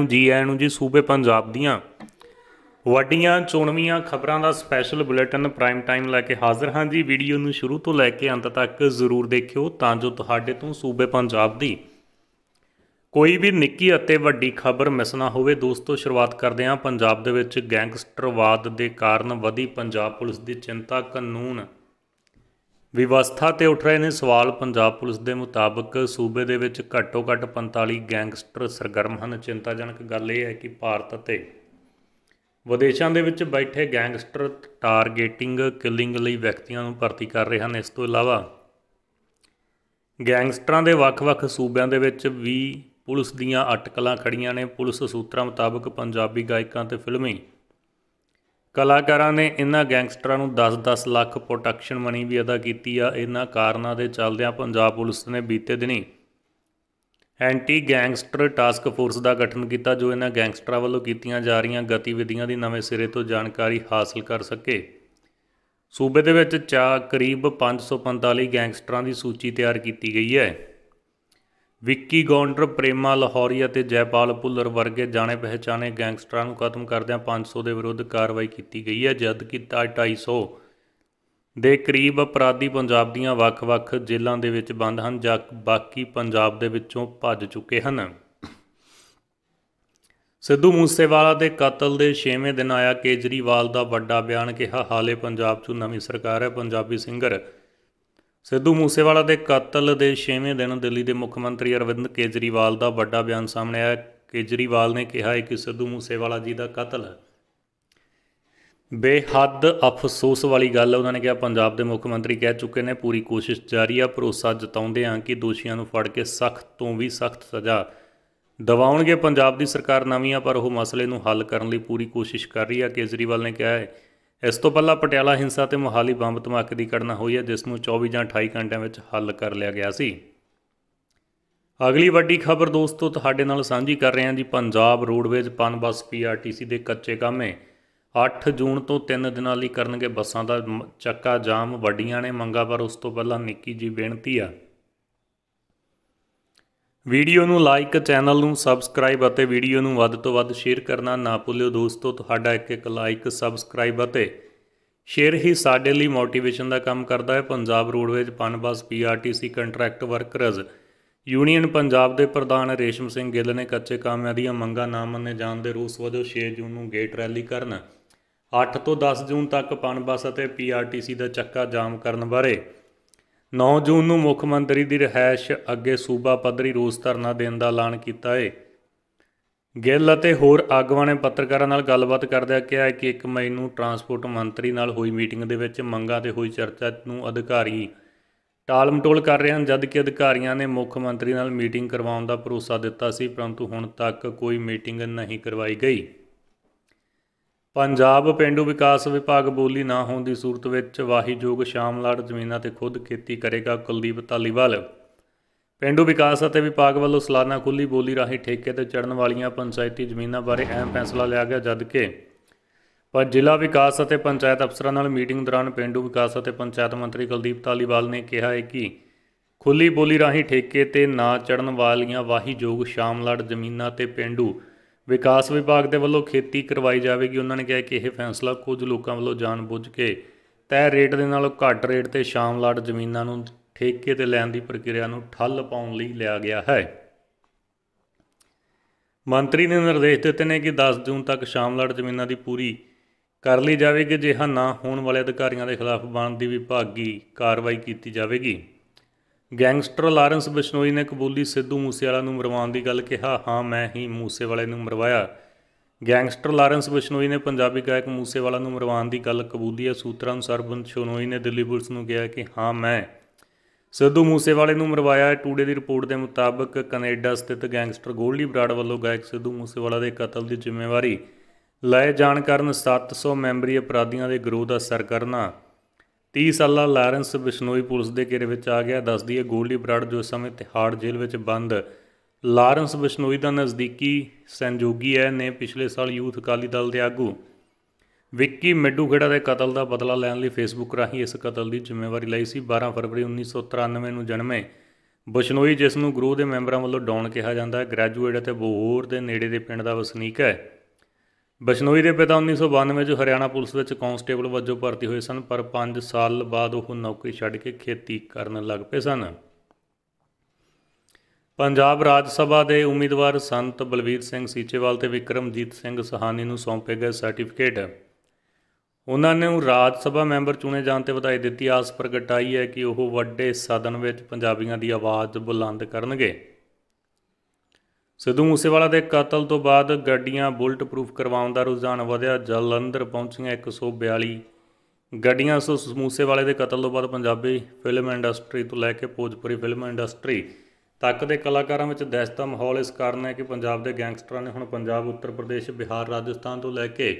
ਨੂੰ ਜੀ ਆਇਆਂ ਨੂੰ ਜੀ ਸੂਬੇ ਪੰਜਾਬ ਦੀਆਂ ਵੱਡੀਆਂ ਚੋਣਵੀਆਂ ਖਬਰਾਂ ਦਾ ਸਪੈਸ਼ਲ ਬੁਲੇਟਿਨ ਪ੍ਰਾਈਮ ਟਾਈਮ ਲੈ ਕੇ ਹਾਜ਼ਰ ਹਾਂ ਜੀ ਵੀਡੀਓ ਨੂੰ ਸ਼ੁਰੂ ਤੋਂ ਲੈ ਕੇ ਅੰਤ ਤੱਕ ਜ਼ਰੂਰ ਦੇਖਿਓ ਤਾਂ ਜੋ ਤੁਹਾਡੇ ਤੋਂ ਸੂਬੇ ਪੰਜਾਬ ਦੀ ਕੋਈ ਵੀ ਨਿੱਕੀ ਅਤੇ ਵੱਡੀ ਖਬਰ ਮਿਸ ਨਾ ਹੋਵੇ ਦੋਸਤੋ ਸ਼ੁਰੂਆਤ ਕਰਦੇ ਹਾਂ ਪੰਜਾਬ ਦੇ ਵਿੱਚ ਗੈਂਗਸਟਰਵਾਦ ਦੇ ਕਾਰਨ ਵਧੀ ਪੰਜਾਬ ਪੁਲਿਸ ਦੀ ਚਿੰਤਾ ਕਾਨੂੰਨ ਵਿਵਸਥਾ ਤੇ ਉੱਠ ਰਹੇ ਨੇ ਸਵਾਲ ਪੰਜਾਬ ਪੁਲਿਸ ਦੇ ਮੁਤਾਬਕ ਸੂਬੇ ਦੇ ਵਿੱਚ ਘੱਟੋ ਘੱਟ 45 ਗੈਂਗਸਟਰ ਸਰਗਰਮ ਹਨ ਚਿੰਤਾਜਨਕ ਗੱਲ ਇਹ ਹੈ ਕਿ ਭਾਰਤ ਤੇ ਵਿਦੇਸ਼ਾਂ ਦੇ ਵਿੱਚ ਬੈਠੇ ਗੈਂਗਸਟਰ ਟਾਰਗੇਟਿੰਗ ਕਿਲਿੰਗ ਲਈ ਵਿਅਕਤੀਆਂ ਨੂੰ ਭਰਤੀ ਕਰ ਰਹੇ ਹਨ ਇਸ ਤੋਂ ਇਲਾਵਾ ਗੈਂਗਸਟਰਾਂ ਦੇ ਵੱਖ-ਵੱਖ ਸੂਬਿਆਂ ਦੇ ਵਿੱਚ ਵੀ ਪੁਲਿਸ ਦੀਆਂ ਅਟਕਲਾਂ ਖੜੀਆਂ ਨੇ ਪੁਲਿਸ ਸੂਤਰਾਂ ਮੁਤਾਬਕ ਪੰਜਾਬੀ ਗਾਇਕਾਂ ਤੇ ਫਿਲਮੀ ਕਲਾਕਾਰਾਂ ਨੇ ਇਹਨਾਂ ਗੈਂਗਸਟਰਾਂ ਨੂੰ 10-10 ਲੱਖ ਪ੍ਰੋਟੈਕਸ਼ਨ ਮਨੀ ਵੀ ਅਦਾ ਕੀਤੀ ਆ ਇਹਨਾਂ ਕਾਰਨਾਂ ਦੇ ਚੱਲਦਿਆਂ ਪੰਜਾਬ ਪੁਲਿਸ ਨੇ ਬੀਤੇ ਦਿਨੀ ਐਂਟੀ ਗੈਂਗਸਟਰ ਟਾਸਕ ਫੋਰਸ ਦਾ ਗਠਨ ਕੀਤਾ ਜੋ ਇਹਨਾਂ ਗੈਂਗਸਟਰਾਂ ਵੱਲੋਂ ਕੀਤੀਆਂ ਜਾ ਰਹੀਆਂ ਗਤੀਵਿਧੀਆਂ ਦੀ ਨਵੇਂ ਸਿਰੇ ਤੋਂ ਜਾਣਕਾਰੀ ਹਾਸਲ ਕਰ ਸਕੇ ਸੂਬੇ ਦੇ ਵਿੱਚ ਚਾ ਕਰੀਬ 545 ਗੈਂਗਸਟਰਾਂ ਦੀ ਸੂਚੀ ਤਿਆਰ ਕੀਤੀ ਗਈ ਹੈ ਵਿੱਕੀ ਗੌਂਡਰ ਪ੍ਰੇਮਾ ਲਾਹੌਰੀ ਅਤੇ ਜੈਪਾਲ ਭੁੱਲਰ ਵਰਗੇ ਜਾਣੇ ਪਹਿਚਾਣੇ ਗੈਂਗਸਟਰਾਂ ਨੂੰ ਖਤਮ ਕਰਦਿਆਂ 500 ਦੇ ਵਿਰੁੱਧ ਕਾਰਵਾਈ ਕੀਤੀ ਗਈ ਹੈ ਜਦ ਕਿ 250 ਦੇ ਕਰੀਬ ਅਪਰਾਧੀ ਪੰਜਾਬ ਦੀਆਂ ਵੱਖ-ਵੱਖ ਜ਼ਿਲ੍ਹਿਆਂ ਦੇ ਵਿੱਚ ਬੰਦ ਹਨ ਜਾਂ ਬਾਕੀ ਪੰਜਾਬ ਦੇ ਵਿੱਚੋਂ ਭੱਜ ਚੁੱਕੇ ਹਨ ਸਿੱਧੂ ਮੂਸੇਵਾਲਾ ਦੇ ਕਤਲ ਦੇ 6ਵੇਂ ਦਿਨ ਆਇਆ ਕੇਜਰੀਵਾਲ ਦਾ ਵੱਡਾ ਬਿਆਨ ਕਿਹਾ ਹਾਲੇ ਪੰਜਾਬ 'ਚ ਨਵੀਂ ਸਰਕਾਰ ਹੈ ਪੰਜਾਬੀ ਸਿੰਗਰ ਸਿੱਧੂ ਮੂਸੇਵਾਲਾ ਦੇ ਕਤਲ ਦੇ 6ਵੇਂ ਦਿਨ ਦਿੱਲੀ ਦੇ ਮੁੱਖ ਮੰਤਰੀ ਅਰਵਿੰਦ ਕੇਜਰੀਵਾਲ ਦਾ ਵੱਡਾ ਬਿਆਨ ਸਾਹਮਣੇ ਆਇਆ ਕੇਜਰੀਵਾਲ ਨੇ ਕਿਹਾ ਹੈ ਕਿ ਸਿੱਧੂ ਮੂਸੇਵਾਲਾ ਜੀ ਦਾ ਕਤਲ ਬੇਹੱਦ ਅਫਸੋਸ ਵਾਲੀ ਗੱਲ ਉਹਨਾਂ ਨੇ ਕਿਹਾ ਪੰਜਾਬ ਦੇ ਮੁੱਖ ਮੰਤਰੀ ਕਹਿ ਚੁੱਕੇ ਨੇ ਪੂਰੀ ਕੋਸ਼ਿਸ਼ ਜਾਰੀ ਆ ਭਰੋਸਾ ਜਤਾਉਂਦੇ ਆ ਕਿ ਦੋਸ਼ੀਆਂ ਨੂੰ ਫੜ ਕੇ ਸਖਤ ਤੋਂ ਵੀ ਸਖਤ ਸਜ਼ਾ ਦਵਾਉਣਗੇ ਪੰਜਾਬ ਦੀ ਸਰਕਾਰ ਨਵੀਂ ਆ ਪਰ ਉਹ ਮਸਲੇ ਨੂੰ ਹੱਲ ਕਰਨ ਲਈ ਪੂਰੀ ਕੋਸ਼ਿਸ਼ ਕਰ ਰਹੀ ਆ ਕੇਜਰੀਵਾਲ ਨੇ ਕਿਹਾ ਹੈ ਇਸ ਤੋਂ ਪਹਿਲਾਂ ਪਟਿਆਲਾ ਹਿੰਸਾ ਤੇ ਮੁਹਾਲੀ ਬੰਬ ਧਮਾਕੇ ਦੀ ਘਟਨਾ ਹੋਈ ਹੈ ਜਿਸ ਨੂੰ 24 ਜਾਂ 28 ਘੰਟਿਆਂ ਵਿੱਚ ਹੱਲ ਕਰ ਲਿਆ ਗਿਆ ਸੀ ਅਗਲੀ ਵੱਡੀ ਖਬਰ ਦੋਸਤੋ ਤੁਹਾਡੇ ਨਾਲ ਸਾਂਝੀ ਕਰ ਰਹੇ ਹਾਂ ਜੀ ਪੰਜਾਬ ਰੋਡਵੇਜ਼ ਪਨ ਬੱਸ ਪੀਆਰਟੀਸੀ ਦੇ ਕੱਚੇ ਕਾਮੇ 8 ਜੂਨ ਤੋਂ 3 ਦਿਨਾਂ ਲਈ ਕਰਨਗੇ ਬੱਸਾਂ ਦਾ ਚੱਕਾ ਜਾਮ ਵੱਡੀਆਂ ਨੇ ਮੰਗਾ ਪਰ ਉਸ ਤੋਂ ਪਹਿਲਾਂ ਨਿੱਕੀ ਜੀ ਬੇਨਤੀ ਆ ਵੀਡੀਓ ਨੂੰ ਲਾਈਕ ਚੈਨਲ ਨੂੰ ਸਬਸਕ੍ਰਾਈਬ ਅਤੇ ਵੀਡੀਓ ਨੂੰ ਵੱਧ ਤੋਂ ਵੱਧ ਸ਼ੇਅਰ ਕਰਨਾ ਨਾ ਭੁੱਲਿਓ ਦੋਸਤੋ ਤੁਹਾਡਾ ਇੱਕ ਇੱਕ ਲਾਈਕ ਸਬਸਕ੍ਰਾਈਬ ਅਤੇ ਸ਼ੇਅਰ ਹੀ ਸਾਡੇ ਲਈ ਮੋਟੀਵੇਸ਼ਨ ਦਾ ਕੰਮ ਕਰਦਾ ਹੈ Punjab roadways PUNBUS PRTC contract workers union Punjab ਦੇ ਪ੍ਰਧਾਨ ਰੇਸ਼ਮ ਸਿੰਘ ਗਿੱਲ ਨੇ ਕੱਚੇ ਕਾਮਿਆਂ ਦੀਆਂ ਮੰਗਾਂ ਨਾ ਮੰਨੇ ਜਾਣ ਦੇ ਰੋਸ ਵਜੋਂ 6 ਜੂਨ ਨੂੰ ਗੇਟ ਰੈਲੀ ਕਰਨ 8 ਤੋਂ 10 ਜੂਨ ਤੱਕ ਪਨਬਸ ਅਤੇ ਪੀਆਰਟੀਸੀ ਦਾ ਚੱਕਾ ਜਾਮ ਕਰਨ ਬਾਰੇ 9 ਜੂਨ ਨੂੰ ਮੁੱਖ ਮੰਤਰੀ ਦੀ ਰਹਿائش ਅੱਗੇ ਸੂਬਾ ਪੱਧਰੀ ਰੋਸ ਧਰਨਾ ਦੇਣ ਦਾ ਐਲਾਨ ਕੀਤਾ ਹੈ ਗਿੱਲ ਅਤੇ ਹੋਰ ਆਗੂਆਂ ਨੇ ਪੱਤਰਕਾਰਾਂ ਨਾਲ ਗੱਲਬਾਤ ਕਰਦਿਆਂ ਕਿਹਾ ਕਿ 1 ਮਈ ਨੂੰ ਟਰਾਂਸਪੋਰਟ ਮੰਤਰੀ ਨਾਲ ਹੋਈ ਮੀਟਿੰਗ ਦੇ ਵਿੱਚ ਮੰਗਾਂ ਤੇ ਹੋਈ ਚਰਚਾ ਨੂੰ ਅਧਿਕਾਰੀ ਟਾਲਮਟੋਲ ਕਰ ਰਹੇ ਹਨ ਜਦ ਕਿ ਅਧਿਕਾਰੀਆਂ ਨੇ ਮੁੱਖ ਮੰਤਰੀ ਨਾਲ ਮੀਟਿੰਗ ਕਰਵਾਉਣ ਦਾ ਭਰੋਸਾ ਦਿੱਤਾ ਸੀ ਪਰੰਤੂ ਹੁਣ ਤੱਕ ਕੋਈ ਮੀਟਿੰਗ ਨਹੀਂ ਕਰਵਾਈ ਗਈ ਪੰਜਾਬ ਪਿੰਡੂ ਵਿਕਾਸ ਵਿਭਾਗ ਬੋਲੀ ਨਾ ਹੋਣ ਦੀ ਸੂਰਤ ਵਿੱਚ ਵਾਹੀਯੋਗ ਸ਼ਾਮਲਾੜ ਜ਼ਮੀਨਾਂ ਤੇ ਖੁਦ ਖੇਤੀ ਕਰੇਗਾ ਕੁਲਦੀਪ ਤਾਲੀਵਾਲ ਪਿੰਡੂ ਵਿਕਾਸ ਅਤੇ ਵਿਭਾਗ ਵੱਲੋਂ ਸਾਲਾਨਾ ਖੁੱਲੀ ਬੋਲੀ ਰਾਹੀਂ ਠੇਕੇ ਤੇ ਚੜਨ ਵਾਲੀਆਂ ਪੰਚਾਇਤੀ ਜ਼ਮੀਨਾਂ ਬਾਰੇ ਅਹਿਮ ਫੈਸਲਾ ਲਿਆ ਗਿਆ ਜਦ ਕਿ ਪਰ ਜ਼ਿਲ੍ਹਾ ਵਿਕਾਸ ਅਤੇ ਪੰਚਾਇਤ ਅਫਸਰਾਂ ਨਾਲ ਮੀਟਿੰਗ ਦੌਰਾਨ ਪਿੰਡੂ ਵਿਕਾਸ ਅਤੇ ਪੰਚਾਇਤ ਮੰਤਰੀ ਕੁਲਦੀਪ ਤਾਲੀਵਾਲ ਨੇ ਕਿਹਾ ਹੈ ਕਿ ਖੁੱਲੀ ਬੋਲੀ ਰਾਹੀਂ ਠੇਕੇ ਤੇ ਨਾ ਚੜਨ ਵਾਲੀਆਂ ਵਾਹੀਯੋਗ ਸ਼ਾਮਲਾੜ ਜ਼ਮੀਨਾਂ ਤੇ ਪਿੰਡੂ ਵਿਕਾਸ ਵਿਭਾਗ ਦੇ ਵੱਲੋਂ ਖੇਤੀ ਕਰਵਾਈ ਜਾਵੇਗੀ ਉਹਨਾਂ ਨੇ ਕਿਹਾ ਕਿ ਇਹ ਫੈਸਲਾ ਕੁਝ ਲੋਕਾਂ ਵੱਲੋਂ ਜਾਣਬੁੱਝ ਕੇ ਤੈ ਰੇਟ ਦੇ ਨਾਲੋਂ ਘੱਟ ਰੇਟ ਤੇ ਸ਼ਾਮਲਾਟ ਜ਼ਮੀਨਾਂ ਨੂੰ ਠੇਕੇ ਤੇ ਲੈਣ ਦੀ ਪ੍ਰਕਿਰਿਆ ਨੂੰ ਠੱਲ ਪਾਉਣ ਲਈ ਲਿਆ ਗਿਆ ਹੈ ਮੰਤਰੀ ਨੇ ਨਿਰਦੇਸ਼ ਦਿੱਤੇ ਨੇ ਕਿ 10 ਜੂਨ ਤੱਕ ਸ਼ਾਮਲਾਟ ਜ਼ਮੀਨਾਂ ਦੀ ਪੂਰੀ ਕਰ ਲਈ ਜਾਵੇਗੀ ਜੇ ਹਾਂ ਨਾ ਹੋਣ ਵਾਲੇ ਅਧਿਕਾਰੀਆਂ ਦੇ ਖਿਲਾਫ ਬਣਦੀ ਵਿਭਾਗੀ ਕਾਰਵਾਈ ਕੀਤੀ ਜਾਵੇਗੀ ਗੈਂਗਸਟਰ ਲਾਰੈਂਸ ਬਿਸ਼ਨੋਈ ਨੇ ਕਬੂਲੀ ਸਿੱਧੂ ਮੂਸੇਵਾਲਾ ਨੂੰ ਮਰਵਾਉਣ ਦੀ ਗੱਲ ਕਿਹਾ ਹਾਂ ਮੈਂ ਹੀ ਮੂਸੇਵਾਲੇ ਨੂੰ ਮਰਵਾਇਆ ਗੈਂਗਸਟਰ ਲਾਰੈਂਸ ਬਿਸ਼ਨੋਈ ਨੇ ਪੰਜਾਬੀ ਗਾਇਕ ਮੂਸੇਵਾਲਾ ਨੂੰ ਮਰਵਾਉਣ ਦੀ ਗੱਲ ਕਬੂਲੀ ਹੈ ਸੂਤਰਾਂ ਅਨੁਸਾਰ ਬਿਸ਼ਨੋਈ ਨੇ ਦਿੱਲੀ ਪੁਲਿਸ ਨੂੰ ਕਿਹਾ ਕਿ ਹਾਂ ਮੈਂ ਸਿੱਧੂ ਮੂਸੇਵਾਲੇ ਨੂੰ ਮਰਵਾਇਆ ਟੂਡੇ ਦੀ ਰਿਪੋਰਟ ਦੇ ਮੁਤਾਬਕ ਕੈਨੇਡਾ ਸਥਿਤ ਗੈਂਗਸਟਰ ਗੋਲਡੀ ਬਰਾੜ ਵੱਲੋਂ ਗਾਇਕ ਸਿੱਧੂ ਮੂਸੇਵਾਲਾ ਦੇ ਕਤਲ ਦੀ ਜ਼ਿੰਮੇਵਾਰੀ ਲਏ ਜਾਣ ਕਾਰਨ 700 ਮੈਂਬਰੀ ਅਪਰਾਧੀਆਂ ਦੇ ਗਰੋਹ ਦਾ ਸਰ ਕਰਨਾ 30 ਸਾਲਾ ਲਾਰੈਂਸ ਬਿਸ਼ਨੋਈ ਪੁਲਿਸ ਦੇ ਘੇਰੇ ਵਿੱਚ ਆ ਗਿਆ ਦੱਸਦੀ ਹੈ ਗੋਲਡੀ ਬਰਾੜ ਜੋ ਇਸ ਸਮੇਂ ਤਿਹਾੜ ਜੇਲ੍ਹ ਵਿੱਚ ਬੰਦ ਲਾਰੈਂਸ ਬਿਸ਼ਨੋਈ ਦਾ ਨਜ਼ਦੀਕੀ ਸੰਜੋਗੀ ਹੈ ਨੇ ਪਿਛਲੇ ਸਾਲ ਯੂਥ ਅਕਾਲੀ ਦਲ ਦੇ ਆਗੂ ਵਿੱਕੀ ਖੇੜਾ ਦੇ ਕਤਲ ਦਾ ਬਦਲਾ ਲੈਣ ਲਈ ਫੇਸਬੁੱਕ ਰਾਹੀਂ ਇਸ ਕਤਲ ਦੀ ਜ਼ਿੰਮੇਵਾਰੀ ਲਈ ਸੀ 12 ਫਰਵਰੀ 1993 ਨੂੰ ਜਨਮੇ ਬਿਸ਼ਨੋਈ ਜਿਸ ਨੂੰ ਗਰੋਹ ਦੇ ਮੈਂਬਰਾਂ ਵੱਲੋਂ ਡੌਨ ਕਿਹਾ ਜਾਂਦਾ ਹੈ ਗ੍ਰੈਜੂਏਟ ਅਤੇ ਬੋਹੋਰ ਦੇ ਨੇੜੇ ਦੇ ਪਿੰਡ ਦਾ ਵਸਨੀਕ ਹੈ ਬਸ਼ਨੋਈ ਦੇ ਪਿਤਾ 1992 ਚ ਹਰਿਆਣਾ ਪੁਲਿਸ ਵਿੱਚ ਕਾਂਸਟੇਬਲ ਵਜੋਂ ਭਰਤੀ ਹੋਏ ਸਨ ਪਰ 5 ਸਾਲ ਬਾਅਦ ਉਹ ਨੌਕਰੀ ਛੱਡ ਕੇ ਖੇਤੀ ਕਰਨ ਲੱਗ ਪਏ ਸਨ ਪੰਜਾਬ ਰਾਜ ਸਭਾ ਦੇ ਉਮੀਦਵਾਰ ਸੰਤ ਬਲਵੀਰ ਸਿੰਘ ਸੀਚੇਵਾਲ ਤੇ ਵਿਕਰਮਜੀਤ ਸਿੰਘ ਸਹਾਨੀ ਨੂੰ ਸੌਂਪੇ ਗਏ ਸਰਟੀਫਿਕੇਟ ਉਹਨਾਂ ਨੇ ਰਾਜ ਸਭਾ ਮੈਂਬਰ ਚੁਣੇ ਜਾਣ ਤੇ ਵਧਾਈ ਦਿੱਤੀ ਆਸ ਪ੍ਰਗਟਾਈ ਹੈ ਕਿ ਉਹ ਵੱਡੇ ਸਦਨ ਵਿੱਚ ਪੰਜਾਬੀਆਂ ਦੀ ਆਵਾਜ਼ ਬੁਲੰਦ ਕਰਨਗੇ ਸਿੱਧੂ ਮੂਸੇਵਾਲਾ ਦੇ ਕਤਲ ਤੋਂ ਬਾਅਦ ਗੱਡੀਆਂ ਬੁਲਟ ਪ੍ਰੂਫ ਕਰਵਾਉਣ ਦਾ ਰੁਝਾਨ ਵਧਿਆ ਜਲੰਧਰ ਪਹੁੰਚੀਆਂ 142 ਗੱਡੀਆਂ ਸੋ ਮੂਸੇਵਾਲੇ ਦੇ ਕਤਲ ਤੋਂ ਬਾਅਦ ਪੰਜਾਬੀ ਫਿਲਮ ਇੰਡਸਟਰੀ ਤੋਂ ਲੈ ਕੇ ਪੋਜਪੁਰੀ ਫਿਲਮ ਇੰਡਸਟਰੀ ਤੱਕ ਦੇ ਕਲਾਕਾਰਾਂ ਵਿੱਚ ਦਹਿਸ਼ਤ ਦਾ ਮਾਹੌਲ ਇਸ ਕਾਰਨ ਹੈ ਕਿ ਪੰਜਾਬ ਦੇ ਗੈਂਗਸਟਰਾਂ ਨੇ ਹੁਣ ਪੰਜਾਬ ਉੱਤਰ ਪ੍ਰਦੇਸ਼ ਬਿਹਾਰ ਰਾਜਸਥਾਨ ਤੋਂ ਲੈ ਕੇ